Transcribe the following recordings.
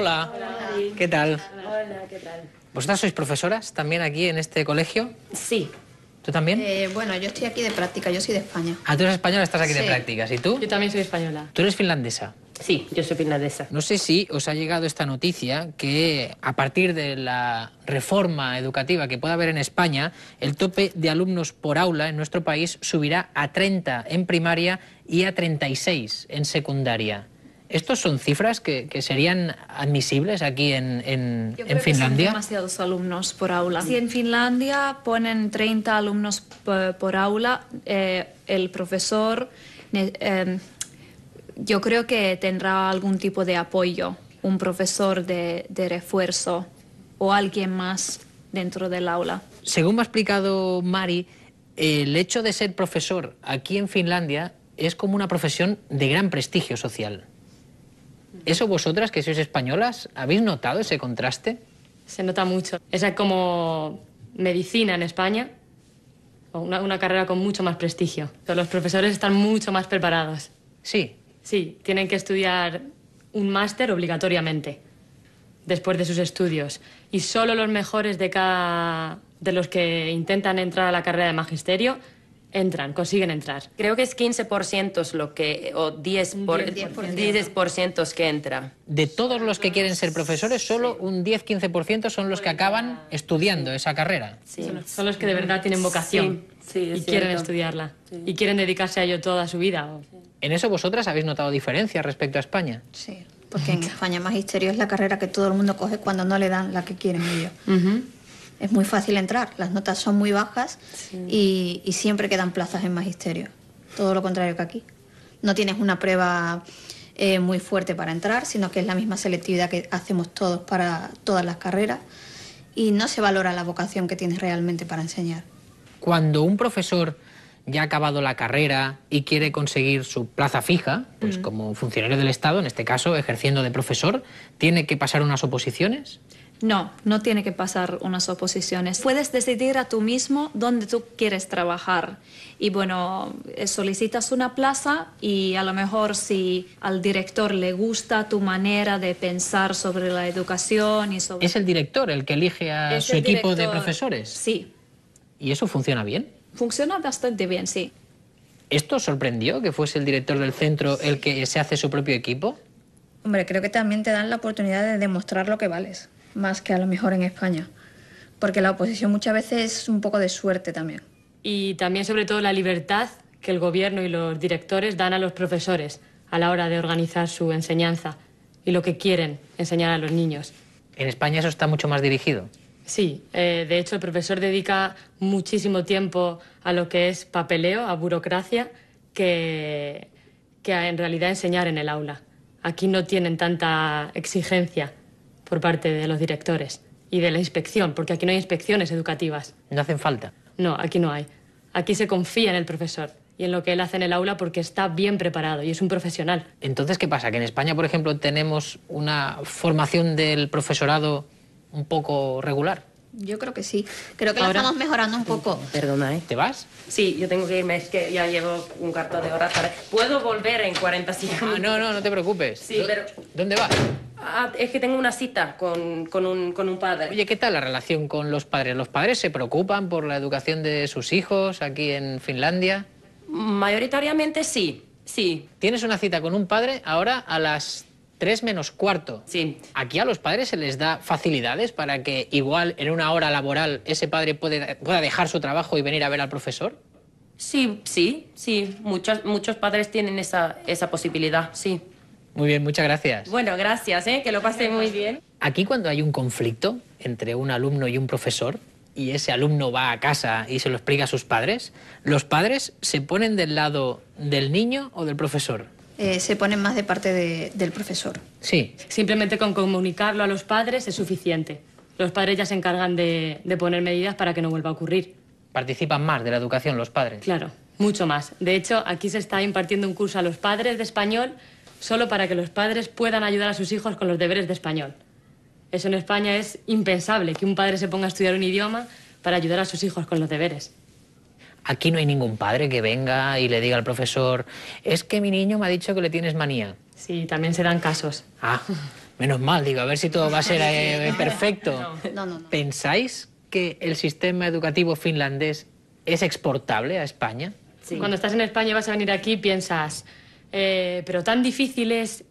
Hola. ¿Qué tal? Hola, ¿qué tal? ¿Vosotras sois profesoras también aquí en este colegio? Sí. ¿Tú también? Eh, bueno, yo estoy aquí de práctica, yo soy de España. Ah, tú eres española, estás aquí de prácticas. ¿Y tú? Yo también soy española. ¿Tú eres finlandesa? Sí, yo soy finlandesa. No sé si os ha llegado esta noticia que a partir de la reforma educativa que pueda haber en España, el tope de alumnos por aula en nuestro país subirá a 30 en primaria y a 36 en secundaria. ¿Estos son cifras que, serían admisibles aquí en, Yo creo Finlandia? demasiados alumnos por aula. Si en Finlandia ponen 30 alumnos por, aula, eh, el profesor... Em, yo creo que tendrá algún tipo de apoyo, un profesor de, de, refuerzo o alguien más dentro del aula. Según me ha explicado Mari, el hecho de ser profesor aquí en Finlandia es como una profesión de gran prestigio social. ¿Eso vosotras, que sois españolas, habéis notado ese contraste? Se nota mucho. Es como medicina en España, una, una carrera con mucho más prestigio. Los profesores están mucho más preparados. Sí. Sí, tienen que estudiar un máster obligatoriamente después de sus estudios. Y solo los mejores de cada de los que intentan entrar a la carrera de magisterio Entran, consiguen entrar. Creo que es 15% lo que, o 10, por, 10%, que entra. De todos los que quieren ser profesores, solo un 10-15% son los que acaban estudiando esa carrera. Son los que de verdad tienen vocación sí, y quieren estudiarla y quieren dedicarse a ello toda su vida. ¿En eso vosotras habéis notado diferencias respecto a España? Sí, porque en España magisterio es la carrera que todo el mundo coge cuando no le dan la que quieren ellos es muy fácil entrar, las notas son muy bajas y, siempre quedan plazas en magisterio, todo lo contrario que aquí. No tienes una prueba eh, muy fuerte para entrar, sino que es la misma selectividad que hacemos todos para todas las carreras y no se valora la vocación que tienes realmente para enseñar. Cuando un profesor ya ha acabado la carrera y quiere conseguir su plaza fija, pues como funcionario del Estado, en este caso ejerciendo de profesor, ¿tiene que pasar unas oposiciones? No, no tiene que pasar unas oposiciones. Puedes decidir a tú mismo dónde tú quieres trabajar. Y bueno, eh, solicitas una plaza y a lo mejor si al director le gusta tu manera de pensar sobre la educación y sobre... Es el director el que elige a su equipo de profesores. Sí. ¿Y eso funciona bien? Funciona bastante bien, sí. ¿Esto sorprendió que fuese el director del centro el que se hace su propio equipo? Hombre, creo que también te dan la oportunidad de demostrar lo que vales más que a lo mejor en España. Porque la oposición muchas veces es un poco de suerte también. Y también sobre todo la libertad que el gobierno y los directores dan a los profesores a la hora de organizar su enseñanza y lo que quieren enseñar a los niños. En España eso está mucho más dirigido. Sí, eh, de hecho el profesor dedica muchísimo tiempo a lo que es papeleo, a burocracia, que, que en realidad enseñar en el aula. Aquí no tienen tanta exigencia por parte de los directores y de la inspección, porque aquí no hay inspecciones educativas. No hacen falta. No, aquí no hay. Aquí se confía en el profesor y en lo que él hace en el aula porque está bien preparado y es un profesional. Entonces, ¿qué pasa? Que en España, por ejemplo, tenemos una formación del profesorado un poco regular. Yo creo que sí. Creo que lo estamos mejorando un poco. Perdona, ¿eh? ¿Te vas? Sí, yo tengo que irme. Es que ya llevo un cuarto de hora ¿Puedo volver en 45 minutos? Ah, no, no, no te preocupes. Sí, pero... ¿Dónde vas? Ah, es que tengo una cita con, con, un, con, un, padre. Oye, ¿qué tal la relación con los padres? ¿Los padres se preocupan por la educación de sus hijos aquí en Finlandia? Mayoritariamente sí, sí. Tienes una cita con un padre ahora a las 3 menos cuarto. Sí. ¿Aquí a los padres se les da facilidades para que igual en una hora laboral ese padre puede, pueda dejar su trabajo y venir a ver al profesor? Sí, sí, sí. Muchos, muchos padres tienen esa, esa posibilidad, sí. Muy bien, muchas gracias. Bueno, gracias, ¿eh? que lo pasé muy bien. Aquí cuando hay un conflicto entre un alumno y un profesor, y ese alumno va a casa y se lo explica a sus padres, ¿los padres se ponen del lado del niño o del profesor? Eh, se ponen más de parte del profesor. Sí. Simplemente con comunicarlo a los padres es suficiente. Los padres ya se encargan de poner medidas para que no vuelva a ocurrir. Participan más de la educación los padres. Claro, mucho más. De hecho, aquí se está impartiendo un curso a los padres de español solo para que los padres puedan ayudar a sus hijos con los deberes de español. Eso en España es impensable, que un padre se ponga a estudiar un idioma para ayudar a sus hijos con los deberes. Aquí no hay ningún padre que venga y le diga al profesor, es que mi niño me ha dicho que le tienes manía. Sí, también se dan casos. Ah, menos mal, digo, a ver si todo va a ser eh, perfecto. ¿Pensáis que el sistema educativo finlandés es exportable a España? Sí. Cuando estás en España y vas a venir aquí piensas, eh, pero tan difícil es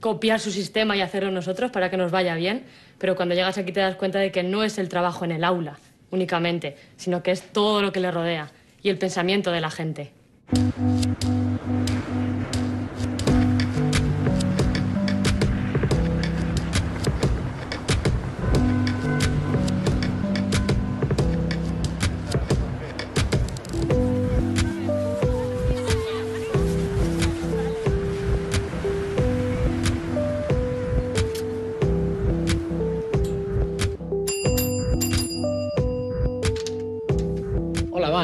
copiar su sistema y hacerlo nosotros para que nos vaya bien, pero cuando llegas aquí te das cuenta de que no es el trabajo en el aula únicamente, sino que es todo lo que le rodea y el pensamiento de la gente.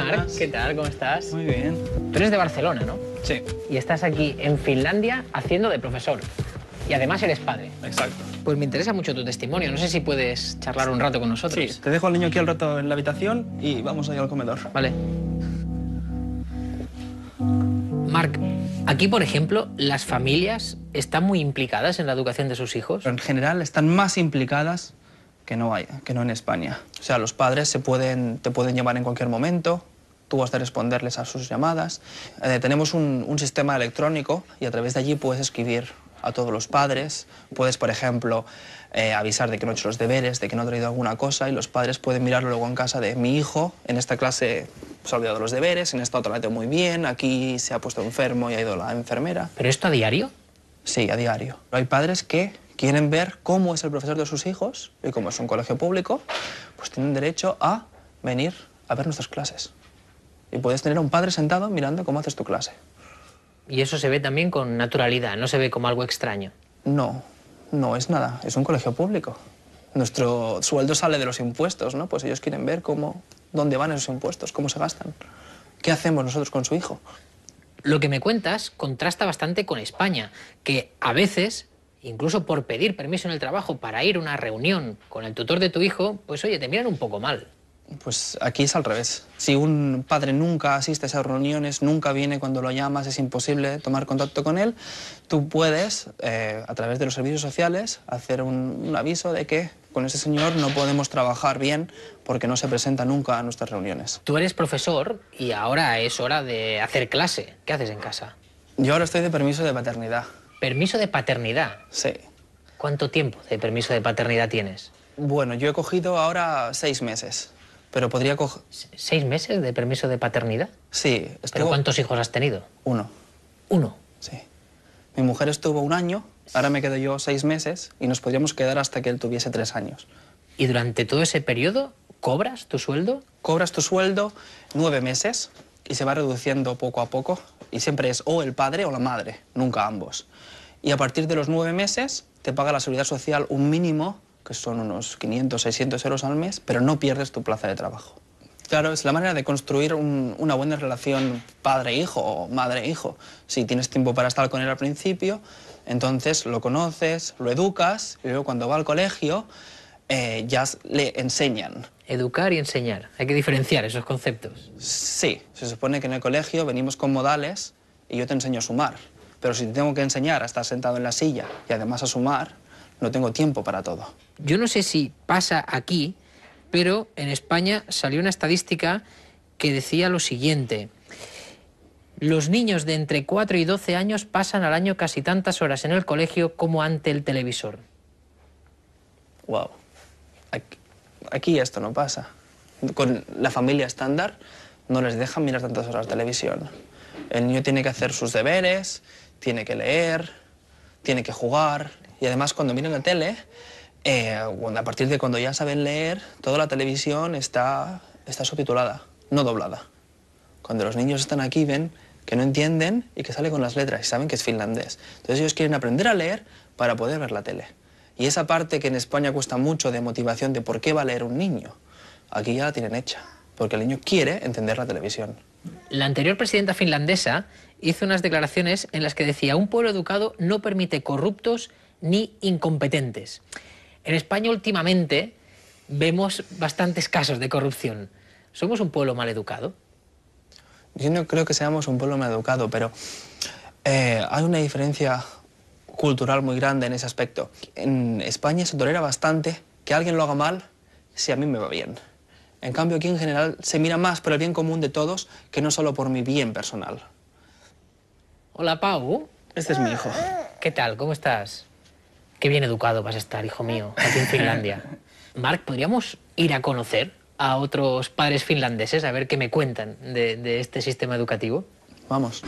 Marc, ¿qué tal? ¿Cómo estás? Muy bien. Tú eres de Barcelona, ¿no? Sí. Y estás aquí en Finlandia haciendo de profesor. Y además eres padre. Exacto. Pues me interesa mucho tu testimonio. No sé si puedes charlar un rato con nosotros. Sí, te dejo al niño aquí al rato en la habitación y vamos allá al comedor. Vale. Marc, aquí, por ejemplo, las familias están muy implicadas en la educación de sus hijos. En general, están más implicadas que no hay, que no en España. O sea, los padres se pueden, te pueden llamar en cualquier momento, tú vas de responderles a sus llamadas. Eh, tenemos un, un, sistema electrónico y a través de allí puedes escribir a todos los padres, puedes, por ejemplo, eh, avisar de que no he hecho los deberes, de que no ha traído alguna cosa y los padres pueden mirarlo luego en casa de mi hijo, en esta clase se ha olvidado los deberes, en esta otra la tengo muy bien, aquí se ha puesto enfermo y ha ido la enfermera. ¿Pero esto a diario? Sí, a diario. Hay padres que quieren ver cómo es el profesor de sus hijos y cómo es un colegio público, pues tienen derecho a venir a ver nuestras clases. Y puedes tener a un padre sentado mirando cómo haces tu clase. Y eso se ve también con naturalidad, no se ve como algo extraño. No, no es nada, es un colegio público. Nuestro sueldo sale de los impuestos, ¿no? Pues ellos quieren ver cómo, dónde van esos impuestos, cómo se gastan. ¿Qué hacemos nosotros con su hijo? Lo que me cuentas contrasta bastante con España, que a veces incluso por pedir permiso en el trabajo para ir a una reunión con el tutor de tu hijo, pues oye, te miran un poco mal. Pues aquí es al revés. Si un padre nunca asiste a esas reuniones, nunca viene cuando lo llamas, es imposible tomar contacto con él, tú puedes, eh, a través de los servicios sociales, hacer un, un aviso de que con ese señor no podemos trabajar bien porque no se presenta nunca a nuestras reuniones. Tú eres profesor y ahora es hora de hacer clase. ¿Qué haces en casa? Yo ahora estoy de permiso de paternidad. Permiso de paternidad. Sí. ¿Cuánto tiempo de permiso de paternidad tienes? Bueno, yo he cogido ahora seis meses, pero podría coger... ¿Seis meses de permiso de paternidad? Sí. ¿Pero cuántos hijos has tenido? Uno. ¿Uno? Sí. Mi mujer estuvo un año, ahora me quedo yo seis meses y nos podríamos quedar hasta que él tuviese tres años. ¿Y durante todo ese periodo cobras tu sueldo? Cobras tu sueldo nueve meses, y se va reduciendo poco a poco y siempre es o el padre o la madre, nunca ambos. Y a partir de los nueve meses te paga la seguridad social un mínimo, que son unos 500, 600 euros al mes, pero no pierdes tu plaza de trabajo. Claro, es la manera de construir una buena relación padre-hijo o madre-hijo. Si tienes tiempo para estar con él al principio, entonces lo conoces, lo educas, y luego cuando va al colegio eh, ya le enseñan. Educar y enseñar. Hay que diferenciar esos conceptos. Sí, se supone que en el colegio venimos con modales y yo te enseño a sumar. Pero si tengo que enseñar a estar sentado en la silla y además a sumar, no tengo tiempo para todo. Yo no sé si pasa aquí, pero en España salió una estadística que decía lo siguiente. Los niños de entre 4 y 12 años pasan al año casi tantas horas en el colegio como ante el televisor. Wow aquí, esto no pasa. Con la familia estándar no les dejan mirar tantas horas de televisión. El niño tiene que hacer sus deberes, tiene que leer, tiene que jugar. Y además cuando miran la tele, eh, a partir de cuando ya saben leer, toda la televisión está, está subtitulada, no doblada. Cuando los niños están aquí ven que no entienden y que sale con las letras y saben que es finlandés. Entonces ellos quieren aprender a leer para poder ver la tele. Y esa parte que en España cuesta mucho de motivación de por qué va a leer un niño, aquí ya la tienen hecha, porque el niño quiere entender la televisión. La anterior presidenta finlandesa hizo unas declaraciones en las que decía, un pueblo educado no permite corruptos ni incompetentes. En España últimamente vemos bastantes casos de corrupción. ¿Somos un pueblo mal educado? Yo no creo que seamos un pueblo mal educado, pero eh, hay una diferencia cultural muy grande en ese aspecto. En España se tolera bastante que alguien lo haga mal si a mí me va bien. En cambio, aquí en general se mira más por el bien común de todos que no solo por mi bien personal. Hola, Pau. Este es mi hijo. ¿Qué tal? ¿Cómo estás? Qué bien educado vas a estar, hijo mío, aquí en Finlandia. Mark, ¿podríamos ir a conocer a otros padres finlandeses a ver qué me cuentan de, de este sistema educativo? Vamos.